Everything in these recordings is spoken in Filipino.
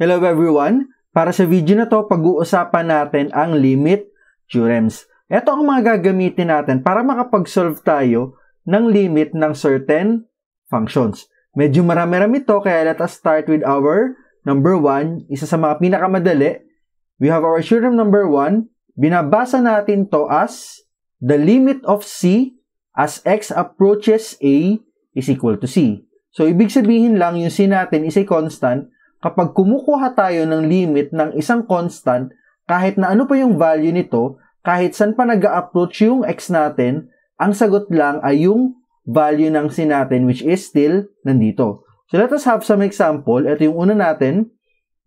Hello everyone! Para sa video na to, pag-uusapan natin ang limit theorems. Ito ang mga gagamitin natin para makapag-solve tayo ng limit ng certain functions. Medyo marami-rami ito, kaya let us start with our number 1, isa sa mga pinakamadali. We have our theorem number 1. Binabasa natin to as the limit of C as X approaches A is equal to C. So, ibig sabihin lang, yung C natin is a constant kapag kumukuha tayo ng limit ng isang constant, kahit na ano pa yung value nito, kahit saan pa nag approach yung x natin, ang sagot lang ay yung value ng sin natin which is still nandito. So let us have some example. Ito yung una natin,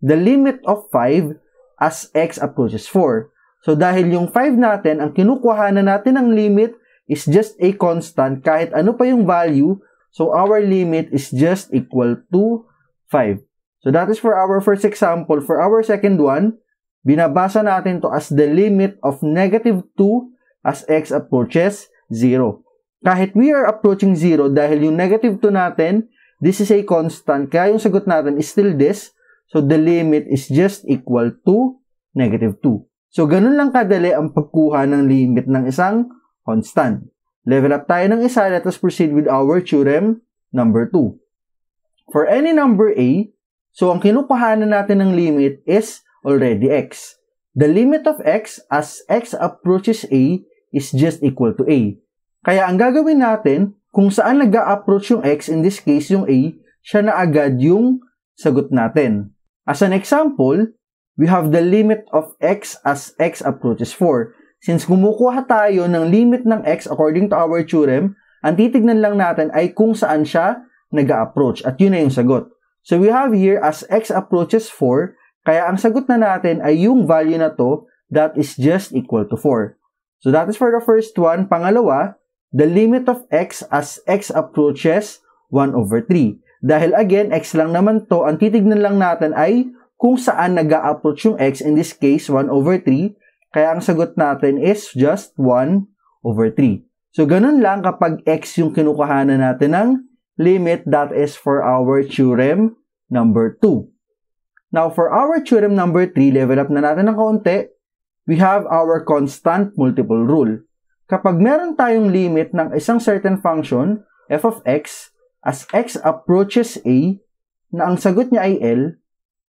the limit of 5 as x approaches 4. So dahil yung 5 natin, ang kinukuhanan natin ng limit is just a constant kahit ano pa yung value. So our limit is just equal to 5. So that is for our first example. For our second one, binabasa natin to as the limit of negative 2 as x approaches 0. Kahit we are approaching 0 dahil yung negative 2 natin, this is a constant. Kaya yung sagot natin is still this. So the limit is just equal to negative 2. So ganun lang kadali ang pagkuha ng limit ng isang constant. Level up tayo ng isa. Let us proceed with our theorem number 2. For any number A, So, ang kinukuhanan natin ng limit is already x. The limit of x as x approaches a is just equal to a. Kaya ang gagawin natin, kung saan nag approach yung x, in this case yung a, siya na agad yung sagot natin. As an example, we have the limit of x as x approaches 4. Since kumukuha tayo ng limit ng x according to our theorem, ang titignan lang natin ay kung saan siya nag approach At yun na yung sagot. So we have here as x approaches 4, kaya ang sagot na natin ay yung value na to that is just equal to 4. So that is for the first one. Pangalawa, the limit of x as x approaches 1 over 3. Dahil again, x lang naman to, ang titignan lang natin ay kung saan nag approach yung x, in this case, 1 over 3. Kaya ang sagot natin is just 1 over 3. So ganun lang kapag x yung kinukuhanan natin ng limit that is for our theorem number 2. Now, for our theorem number 3, level up na natin ng kaunti, we have our constant multiple rule. Kapag meron tayong limit ng isang certain function, f of x, as x approaches a, na ang sagot niya ay L,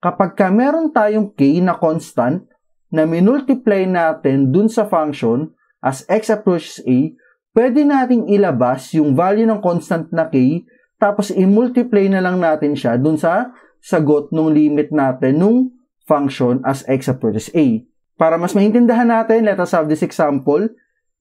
kapag ka meron tayong k na constant na minultiply natin dun sa function as x approaches a, pwede nating ilabas yung value ng constant na k, tapos i-multiply na lang natin siya dun sa sagot ng limit natin nung function as x approaches a. Para mas maintindihan natin, let us have this example,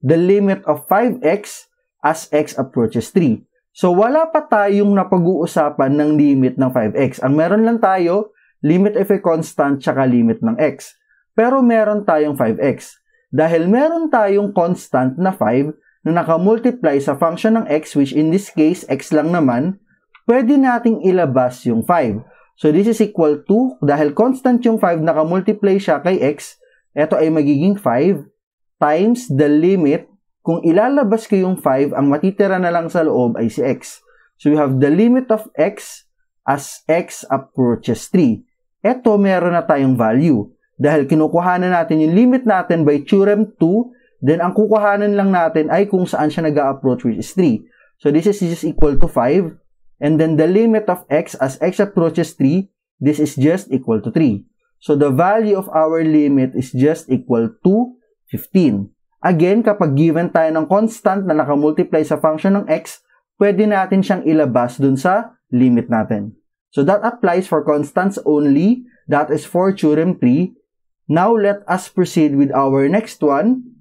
the limit of 5x as x approaches 3. So wala pa tayong napag-uusapan ng limit ng 5x. Ang meron lang tayo, limit of a constant tsaka limit ng x. Pero meron tayong 5x. Dahil meron tayong constant na 5, na nakamultiply sa function ng x, which in this case, x lang naman, pwede nating ilabas yung 5. So, this is equal to, dahil constant yung 5, nakamultiply siya kay x, ito ay magiging 5 times the limit kung ilalabas ko yung 5, ang matitira na lang sa loob ay si x. So we have the limit of x as x approaches 3. Ito, meron na tayong value. Dahil kinukuha na natin yung limit natin by theorem 2 Then, ang kukuhanan lang natin ay kung saan siya nag approach which is 3. So, this is just equal to 5. And then, the limit of x as x approaches 3, this is just equal to 3. So, the value of our limit is just equal to 15. Again, kapag given tayo ng constant na nakamultiply sa function ng x, pwede natin siyang ilabas dun sa limit natin. So, that applies for constants only. That is for theorem 3. Now, let us proceed with our next one,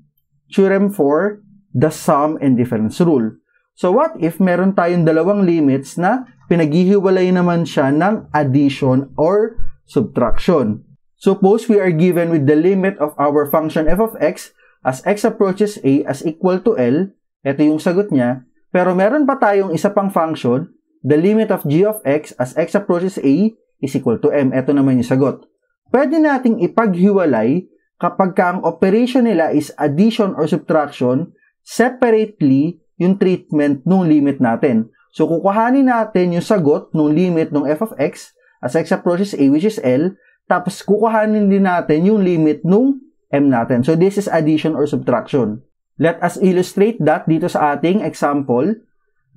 Theorem 4, the sum and difference rule. So what if meron tayong dalawang limits na pinaghihiwalay naman siya ng addition or subtraction? Suppose we are given with the limit of our function f of x as x approaches a as equal to L, ito yung sagot niya, pero meron pa tayong isa pang function, the limit of g of x as x approaches a is equal to m. Ito naman yung sagot. Pwede nating ipaghiwalay kapag ang operation nila is addition or subtraction, separately yung treatment ng limit natin. So, kukuhanin natin yung sagot ng limit ng f of x as x approaches a which is L, tapos kukuhanin din natin yung limit ng m natin. So, this is addition or subtraction. Let us illustrate that dito sa ating example.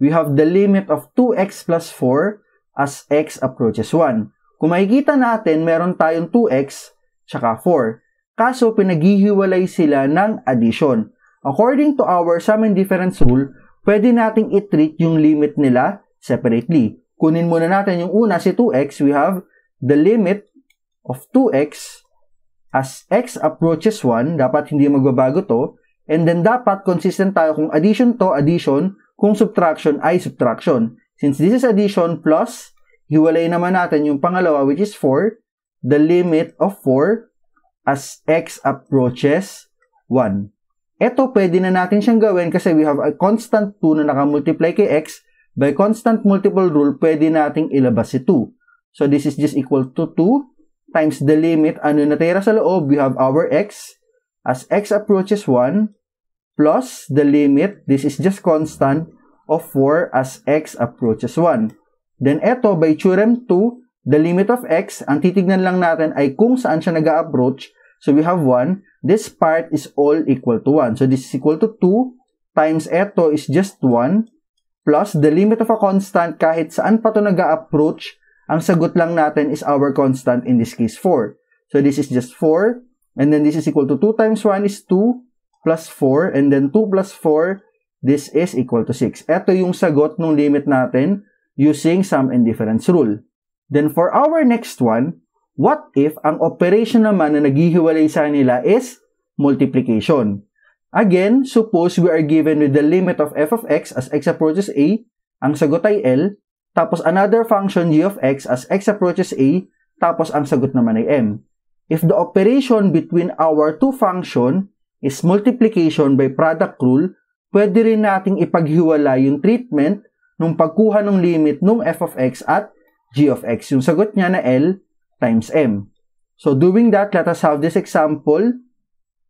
We have the limit of 2x plus 4 as x approaches 1. Kung makikita natin, meron tayong 2x tsaka 4 kaso pinaghihiwalay sila ng addition. According to our sum and difference rule, pwede nating i-treat yung limit nila separately. Kunin muna natin yung una si 2x, we have the limit of 2x as x approaches 1, dapat hindi magbabago to, and then dapat consistent tayo kung addition to addition, kung subtraction ay subtraction. Since this is addition plus, hiwalay naman natin yung pangalawa which is 4, the limit of 4 as x approaches 1. Ito, pwede na natin siyang gawin kasi we have a constant 2 na nakamultiply kay x. By constant multiple rule, pwede nating ilabas si 2. So, this is just equal to 2 times the limit. Ano natira sa loob? We have our x as x approaches 1 plus the limit, this is just constant, of 4 as x approaches 1. Then ito, by theorem 2, the limit of x, ang titignan lang natin ay kung saan siya nag approach So we have 1. This part is all equal to 1. So this is equal to 2 times eto is just 1 plus the limit of a constant kahit saan pa to nag approach ang sagot lang natin is our constant, in this case, 4. So this is just 4, and then this is equal to 2 times 1 is 2, plus 4, and then 2 plus 4, this is equal to 6. Ito yung sagot ng limit natin using sum and difference rule. Then for our next one, What if ang operation naman na naghihiwalay sa nila is multiplication? Again, suppose we are given with the limit of f of x as x approaches a, ang sagot ay L, tapos another function g of x as x approaches a, tapos ang sagot naman ay m. If the operation between our two function is multiplication by product rule, pwede rin nating ipaghiwala yung treatment nung pagkuha ng limit nung f of x at g of x. Yung sagot niya na L times m. So doing that, let us have this example.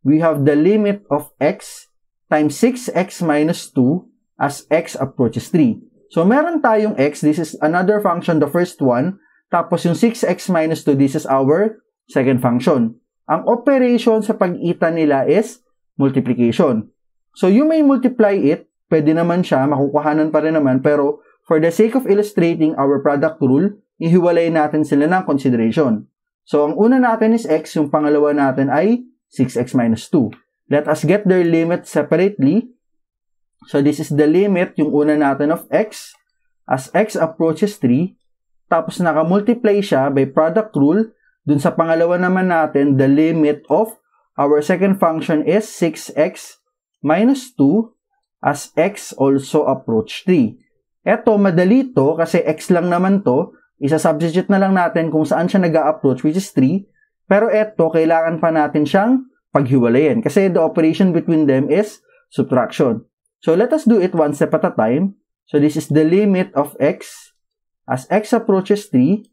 We have the limit of x times 6x minus 2 as x approaches 3. So meron tayong x, this is another function, the first one. Tapos yung 6x minus 2, this is our second function. Ang operation sa pag-ita nila is multiplication. So you may multiply it, pwede naman siya, makukuhanan pa rin naman, pero for the sake of illustrating our product rule, ihiwalay natin sila ng consideration. So, ang una natin is x, yung pangalawa natin ay 6x minus 2. Let us get their limit separately. So, this is the limit, yung una natin of x. As x approaches 3, tapos nakamultiply siya by product rule, dun sa pangalawa naman natin, the limit of our second function is 6x minus 2 as x also approach 3. Ito, madali to kasi x lang naman to. Isa-substitute na lang natin kung saan siya nag approach which is 3. Pero eto, kailangan pa natin siyang paghiwalayin kasi the operation between them is subtraction. So let us do it one step at a time. So this is the limit of x as x approaches 3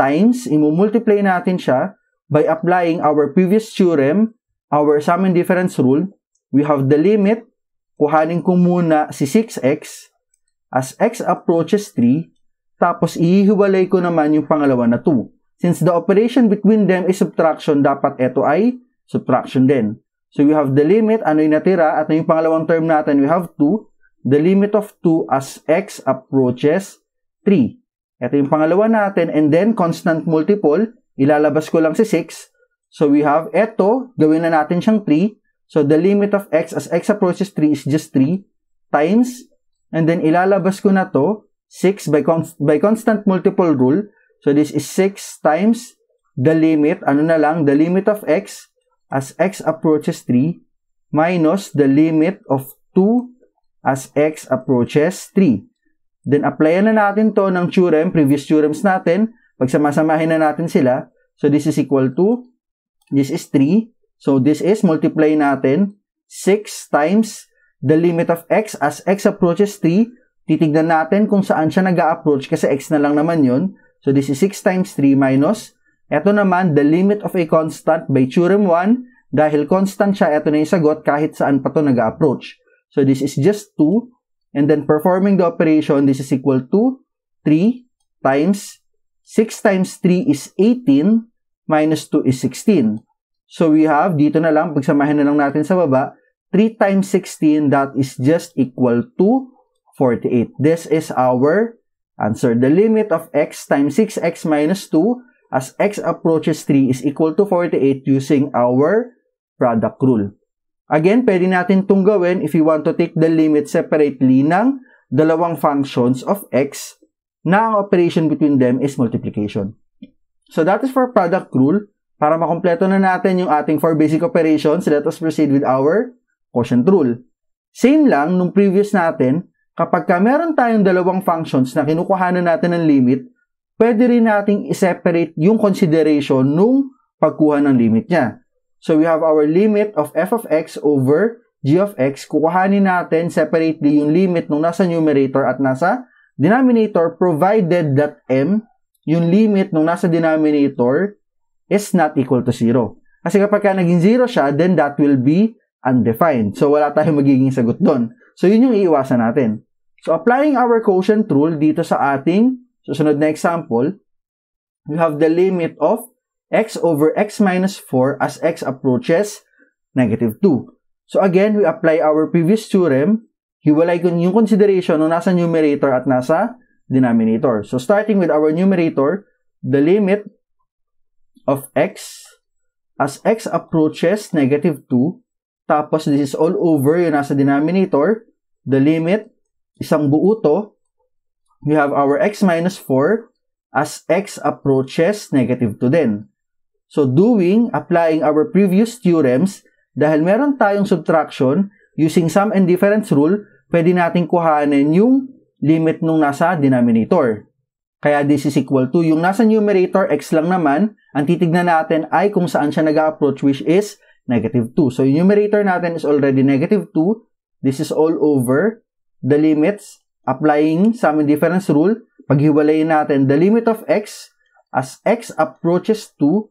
times, imumultiply natin siya by applying our previous theorem, our sum and difference rule. We have the limit, kuhanin ko muna si 6x as x approaches 3 tapos ihihiwalay ko naman yung pangalawa na 2. Since the operation between them is subtraction, dapat ito ay subtraction din. So we have the limit, ano yung natira, at yung pangalawang term natin, we have 2. The limit of 2 as x approaches 3. Ito yung pangalawa natin, and then constant multiple, ilalabas ko lang si 6. So we have ito, gawin na natin siyang 3. So the limit of x as x approaches 3 is just 3 times, and then ilalabas ko na to 6 by, const by constant multiple rule. So, this is 6 times the limit. Ano na lang? The limit of x as x approaches 3 minus the limit of 2 as x approaches 3. Then, apply na natin to ng theorem, previous theorems natin. Pagsamasamahin na natin sila. So, this is equal to, this is 3. So, this is, multiply natin, 6 times the limit of x as x approaches 3 Titignan natin kung saan siya nag approach kasi x na lang naman yun. So this is 6 times 3 minus. Ito naman, the limit of a constant by theorem 1. Dahil constant siya, ito na yung sagot kahit saan pa to nag approach So this is just 2. And then performing the operation, this is equal to 3 times 6 times 3 is 18 minus 2 is 16. So we have, dito na lang, pagsamahin na lang natin sa baba, 3 times 16, that is just equal to 48. This is our answer. The limit of x times 6x minus 2 as x approaches 3 is equal to 48 using our product rule. Again, pwede natin itong gawin if you want to take the limit separately ng dalawang functions of x na ang operation between them is multiplication. So that is for product rule. Para makompleto na natin yung ating four basic operations, let us proceed with our quotient rule. Same lang nung previous natin, Kapag ka meron tayong dalawang functions na kinukuhanan natin ng limit, pwede rin nating i-separate yung consideration nung pagkuha ng limit niya. So we have our limit of f of x over g of x. Kukuhanin natin separately yung limit nung nasa numerator at nasa denominator provided that m, yung limit nung nasa denominator, is not equal to 0. Kasi kapag ka naging 0 siya, then that will be undefined. So wala tayong magiging sagot doon. So yun yung iiwasan natin. So applying our quotient rule dito sa ating susunod na example, we have the limit of x over x minus 4 as x approaches negative 2. So again, we apply our previous theorem, hiwalay yung consideration no nasa numerator at nasa denominator. So starting with our numerator, the limit of x as x approaches negative 2, tapos this is all over yung nasa denominator, the limit isang buo to. We have our x minus 4 as x approaches negative 2 din. So doing, applying our previous theorems, dahil meron tayong subtraction, using sum and difference rule, pwede nating kuhanin yung limit nung nasa denominator. Kaya this is equal to yung nasa numerator, x lang naman, ang titignan natin ay kung saan siya nag-approach which is negative 2. So yung numerator natin is already negative 2. This is all over the limits, applying some difference rule, paghiwalayin natin the limit of x as x approaches to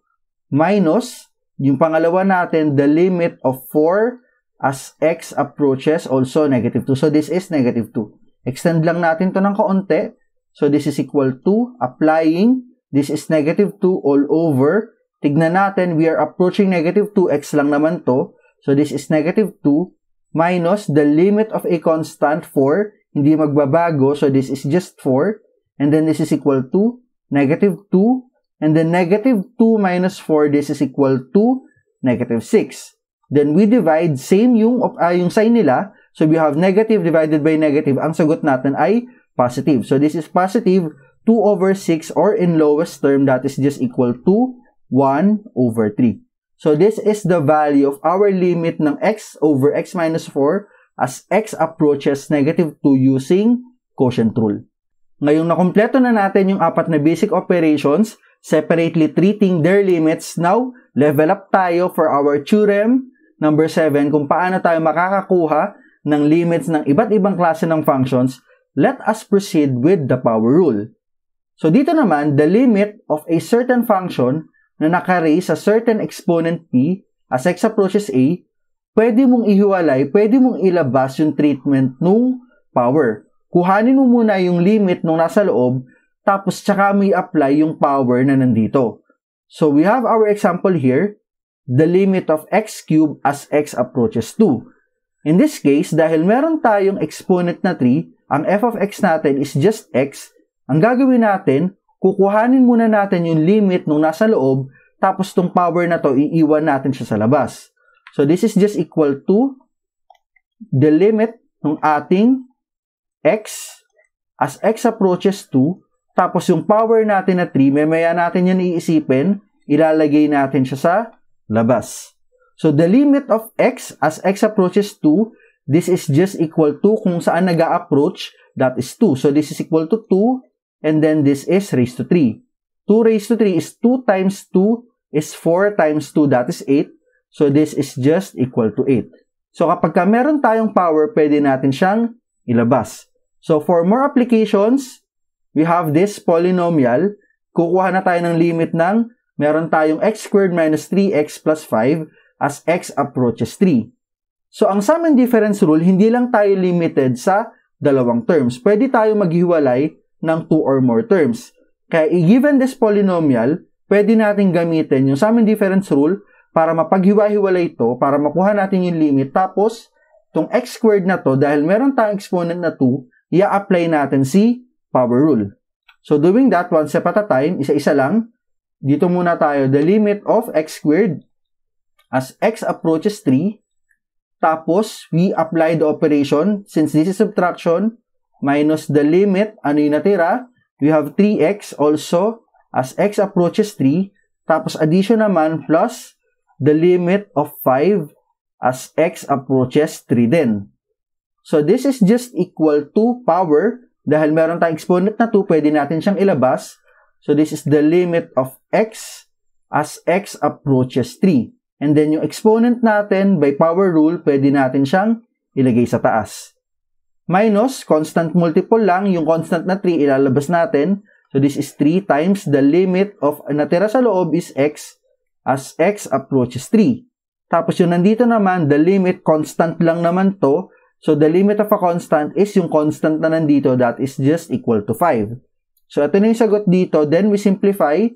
minus yung pangalawa natin the limit of 4 as x approaches also negative 2. So this is negative 2. Extend lang natin to ng kaunti. So this is equal to applying this is negative 2 all over. Tignan natin we are approaching negative 2x lang naman to. So this is negative 2 minus the limit of a constant for hindi magbabago, so this is just 4, and then this is equal to negative 2, and then negative 2 minus 4, this is equal to negative 6. Then we divide, same yung, uh, yung sign nila, so we have negative divided by negative, ang sagot natin ay positive. So this is positive 2 over 6 or in lowest term, that is just equal to 1 over 3. So this is the value of our limit ng x over x minus 4 as x approaches negative 2 using quotient rule. Ngayong nakumpleto na natin yung apat na basic operations, separately treating their limits, now level up tayo for our theorem number 7 kung paano tayo makakakuha ng limits ng iba't ibang klase ng functions, let us proceed with the power rule. So dito naman, the limit of a certain function na naka-raise sa certain exponent P as x approaches A, pwede mong ihiwalay, pwede mong ilabas yung treatment nung power. Kuhanin mo muna yung limit nung nasa loob, tapos tsaka mo i-apply yung power na nandito. So we have our example here, the limit of x cube as x approaches 2. In this case, dahil meron tayong exponent na 3, ang f of x natin is just x, ang gagawin natin, kukuhanin muna natin yung limit nung nasa loob, tapos tong power na to, iiwan natin siya sa labas. So, this is just equal to the limit ng ating x as x approaches 2, tapos yung power natin na 3, may maya natin yan iisipin, ilalagay natin siya sa labas. So, the limit of x as x approaches 2, this is just equal to kung saan nag approach that is 2. So, this is equal to 2 and then this is raised to 3. 2 raised to 3 is 2 times 2 is 4 times 2, that is 8. So, this is just equal to 8. So, kapag ka meron tayong power, pwede natin siyang ilabas. So, for more applications, we have this polynomial. Kukuha na tayo ng limit ng meron tayong x squared minus 3x plus 5 as x approaches 3. So, ang sum and difference rule, hindi lang tayo limited sa dalawang terms. Pwede tayo maghiwalay ng two or more terms. Kaya i-given this polynomial, pwede natin gamitin yung sum difference rule para mapaghiwa-hiwalay ito, para makuha natin yung limit. Tapos, itong x squared na to, dahil meron tayong exponent na 2, ia apply natin si power rule. So doing that, one step at a time, isa-isa lang, dito muna tayo, the limit of x squared as x approaches 3, tapos we apply the operation, since this is subtraction, minus the limit, ano yung natira? We have 3x also as x approaches 3. Tapos addition naman plus the limit of 5 as x approaches 3 din. So this is just equal to power. Dahil meron tayong exponent na 2, pwede natin siyang ilabas. So this is the limit of x as x approaches 3. And then yung exponent natin by power rule, pwede natin siyang ilagay sa taas minus constant multiple lang, yung constant na 3 ilalabas natin. So this is 3 times the limit of natira sa loob is x as x approaches 3. Tapos yung nandito naman, the limit constant lang naman to. So the limit of a constant is yung constant na nandito that is just equal to 5. So ito na yung sagot dito. Then we simplify.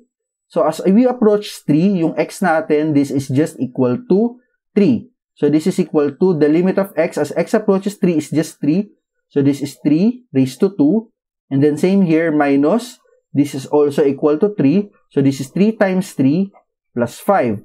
So as we approach 3, yung x natin, this is just equal to 3. So this is equal to the limit of x as x approaches 3 is just 3. So this is 3 raised to 2. And then same here, minus. This is also equal to 3. So this is 3 times 3 plus 5.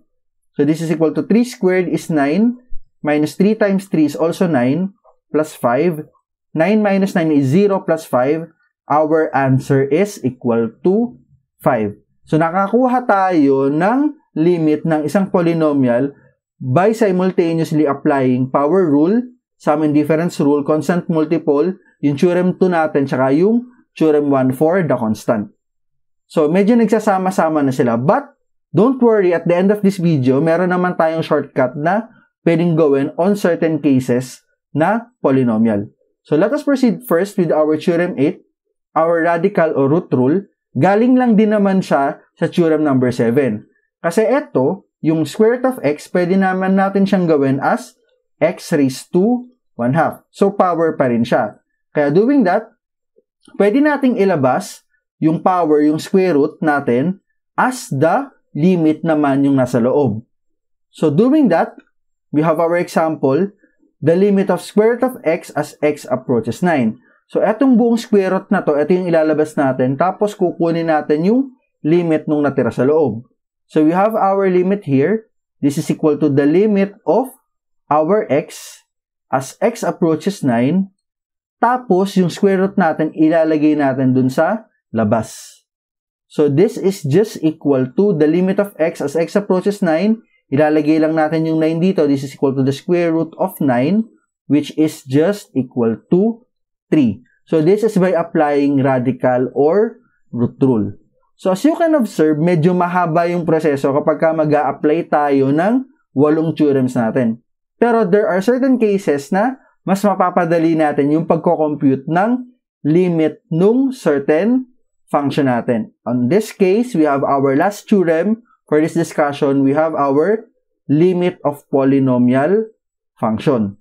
So this is equal to 3 squared is 9. Minus 3 times 3 is also 9 plus 5. 9 minus 9 is 0 plus 5. Our answer is equal to 5. So nakakuha tayo ng limit ng isang polynomial by simultaneously applying power rule sa sum difference rule, constant multiple, yung theorem 2 natin, tsaka yung theorem 1 for the constant. So, medyo nagsasama-sama na sila. But, don't worry, at the end of this video, meron naman tayong shortcut na pwedeng gawin on certain cases na polynomial. So, let us proceed first with our theorem 8, our radical or root rule. Galing lang din naman siya sa theorem number 7. Kasi ito, yung square root of x, pwede naman natin siyang gawin as x raised to 1 half. So, power pa rin siya. Kaya doing that, pwede nating ilabas yung power, yung square root natin as the limit naman yung nasa loob. So, doing that, we have our example, the limit of square root of x as x approaches 9. So, etong buong square root na to, ito yung ilalabas natin, tapos kukunin natin yung limit nung natira sa loob. So, we have our limit here. This is equal to the limit of our x as x approaches 9, tapos yung square root natin ilalagay natin dun sa labas. So this is just equal to the limit of x as x approaches 9, ilalagay lang natin yung 9 dito, this is equal to the square root of 9, which is just equal to 3. So this is by applying radical or root rule. So as you can observe, medyo mahaba yung proseso kapag ka mag apply tayo ng walong theorems natin. Pero there are certain cases na mas mapapadali natin yung pagko-compute ng limit nung certain function natin. On this case, we have our last theorem. For this discussion, we have our limit of polynomial function.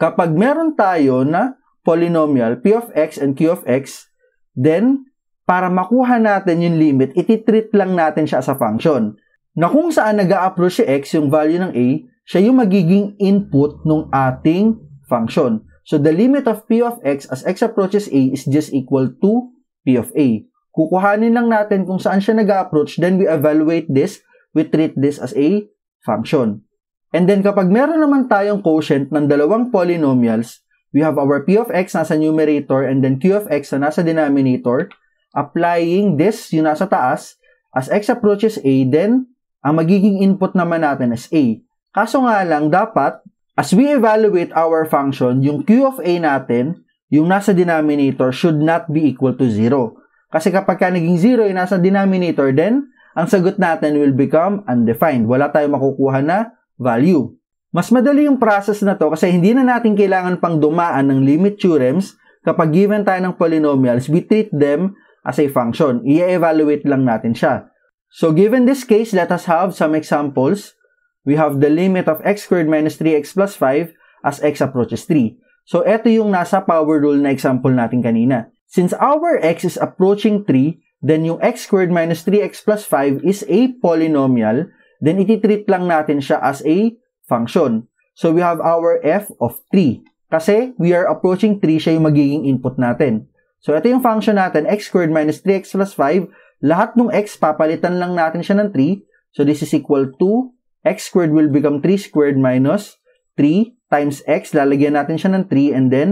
Kapag meron tayo na polynomial p of x and q of x, then para makuha natin yung limit, ititreat lang natin siya sa function. Na kung saan nag approach si x, yung value ng a, siya yung magiging input ng ating function. So, the limit of p of x as x approaches a is just equal to p of a. Kukuhanin lang natin kung saan siya nag-approach, then we evaluate this, we treat this as a function. And then kapag meron naman tayong quotient ng dalawang polynomials, we have our p of x nasa numerator and then q of x na nasa denominator, applying this yung nasa taas, as x approaches a, then ang magiging input naman natin is a. Kaso nga lang, dapat, as we evaluate our function, yung Q of A natin, yung nasa denominator should not be equal to 0. Kasi kapag ka naging 0 yung nasa denominator, then ang sagot natin will become undefined. Wala tayong makukuha na value. Mas madali yung process na to kasi hindi na natin kailangan pang dumaan ng limit theorems kapag given tayo ng polynomials, we treat them as a function. I-evaluate lang natin siya. So given this case, let us have some examples we have the limit of x squared minus 3x plus 5 as x approaches 3. So, ito yung nasa power rule na example natin kanina. Since our x is approaching 3, then yung x squared minus 3x plus 5 is a polynomial, then ititreat lang natin siya as a function. So, we have our f of 3. Kasi, we are approaching 3, siya yung magiging input natin. So, ito yung function natin, x squared minus 3x plus 5. Lahat ng x, papalitan lang natin siya ng 3. So, this is equal to x squared will become 3 squared minus 3 times x. Lalagyan natin siya ng 3 and then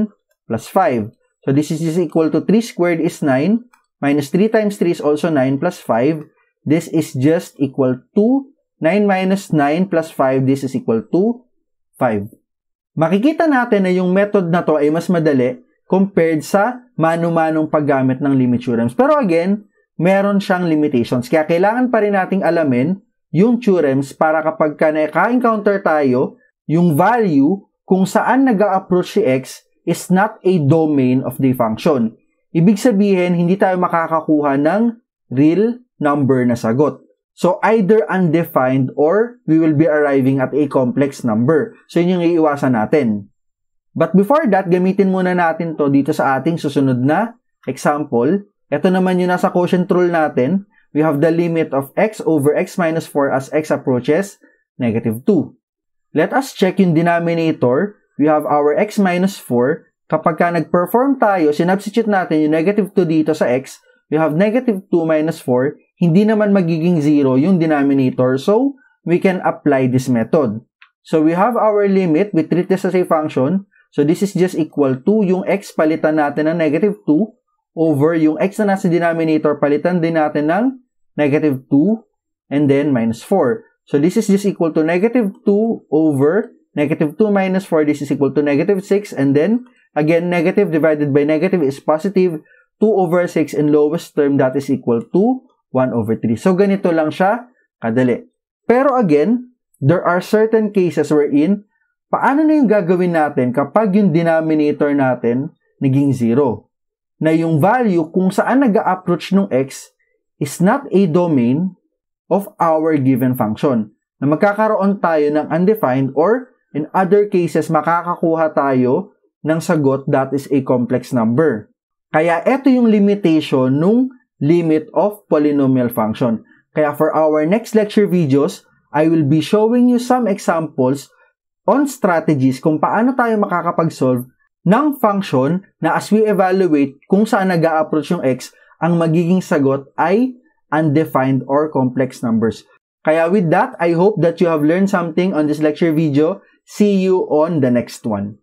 plus 5. So this is equal to 3 squared is 9 minus 3 times 3 is also 9 plus 5. This is just equal to 9 minus 9 plus 5. This is equal to 5. Makikita natin na yung method na to ay mas madali compared sa mano-manong paggamit ng limit theorems. Pero again, meron siyang limitations. Kaya kailangan pa rin nating alamin yung churems para kapag ka naka-encounter tayo, yung value kung saan nag approach si x is not a domain of the function. Ibig sabihin, hindi tayo makakakuha ng real number na sagot. So, either undefined or we will be arriving at a complex number. So, yun yung iiwasan natin. But before that, gamitin muna natin to dito sa ating susunod na example. Ito naman yung nasa quotient rule natin we have the limit of x over x minus 4 as x approaches negative 2. Let us check yung denominator. We have our x minus 4. Kapag ka nag-perform tayo, sinubstitute natin yung negative 2 dito sa x, we have negative 2 minus 4. Hindi naman magiging 0 yung denominator, so we can apply this method. So we have our limit, we treat this as a function. So this is just equal to yung x palitan natin ng negative 2 over yung x na nasa denominator, palitan din natin ng negative 2 and then minus 4. So this is just equal to negative 2 over negative 2 minus 4. This is equal to negative 6 and then again negative divided by negative is positive 2 over 6 and lowest term that is equal to 1 over 3. So ganito lang siya kadali. Pero again, there are certain cases wherein paano na yung gagawin natin kapag yung denominator natin naging 0? na yung value kung saan nag approach nung x is not a domain of our given function. Na magkakaroon tayo ng undefined or in other cases makakakuha tayo ng sagot that is a complex number. Kaya ito yung limitation nung limit of polynomial function. Kaya for our next lecture videos, I will be showing you some examples on strategies kung paano tayo makakapag-solve ng function na as we evaluate kung saan nag approach yung x, ang magiging sagot ay undefined or complex numbers. Kaya with that, I hope that you have learned something on this lecture video. See you on the next one.